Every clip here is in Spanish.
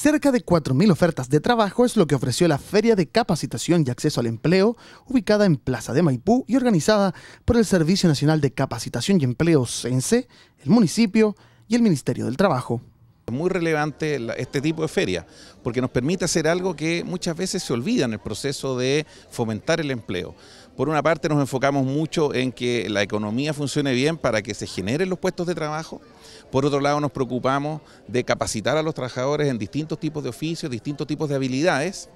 Cerca de 4.000 ofertas de trabajo es lo que ofreció la Feria de Capacitación y Acceso al Empleo, ubicada en Plaza de Maipú y organizada por el Servicio Nacional de Capacitación y Empleo CENSE, el municipio y el Ministerio del Trabajo. Muy relevante este tipo de feria, porque nos permite hacer algo que muchas veces se olvida en el proceso de fomentar el empleo. Por una parte nos enfocamos mucho en que la economía funcione bien para que se generen los puestos de trabajo. Por otro lado nos preocupamos de capacitar a los trabajadores en distintos tipos de oficios, distintos tipos de habilidades.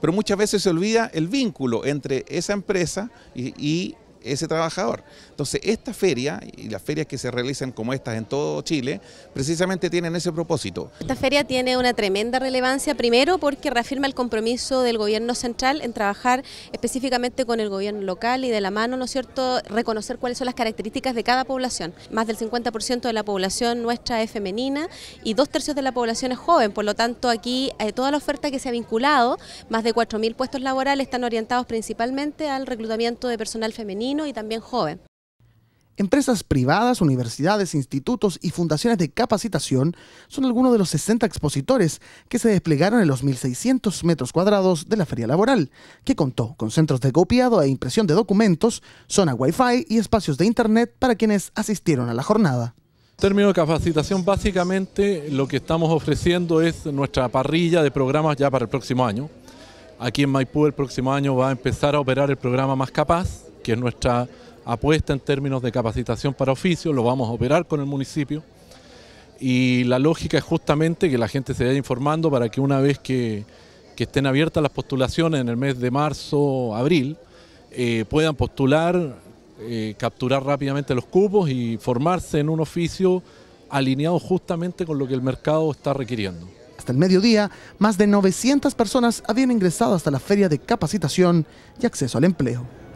Pero muchas veces se olvida el vínculo entre esa empresa y, y ese trabajador. Entonces, esta feria y las ferias que se realizan como estas en todo Chile, precisamente tienen ese propósito. Esta feria tiene una tremenda relevancia, primero porque reafirma el compromiso del gobierno central en trabajar específicamente con el gobierno local y de la mano, ¿no es cierto?, reconocer cuáles son las características de cada población. Más del 50% de la población nuestra es femenina y dos tercios de la población es joven, por lo tanto aquí eh, toda la oferta que se ha vinculado, más de 4.000 puestos laborales están orientados principalmente al reclutamiento de personal femenino y también joven. Empresas privadas, universidades, institutos y fundaciones de capacitación son algunos de los 60 expositores que se desplegaron en los 1.600 metros cuadrados de la Feria Laboral, que contó con centros de copiado e impresión de documentos, zona Wi-Fi y espacios de Internet para quienes asistieron a la jornada. En términos de capacitación, básicamente lo que estamos ofreciendo es nuestra parrilla de programas ya para el próximo año. Aquí en Maipú el próximo año va a empezar a operar el programa Más Capaz, que es nuestra apuesta en términos de capacitación para oficios, lo vamos a operar con el municipio. Y la lógica es justamente que la gente se vaya informando para que una vez que, estén abiertas las postulaciones en el mes de marzo, abril, eh, puedan postular, eh, capturar rápidamente los cupos y formarse en un oficio alineado justamente con lo que el mercado está requiriendo hasta el mediodía, más de 900 personas habían ingresado hasta la feria de capacitación y acceso al empleo.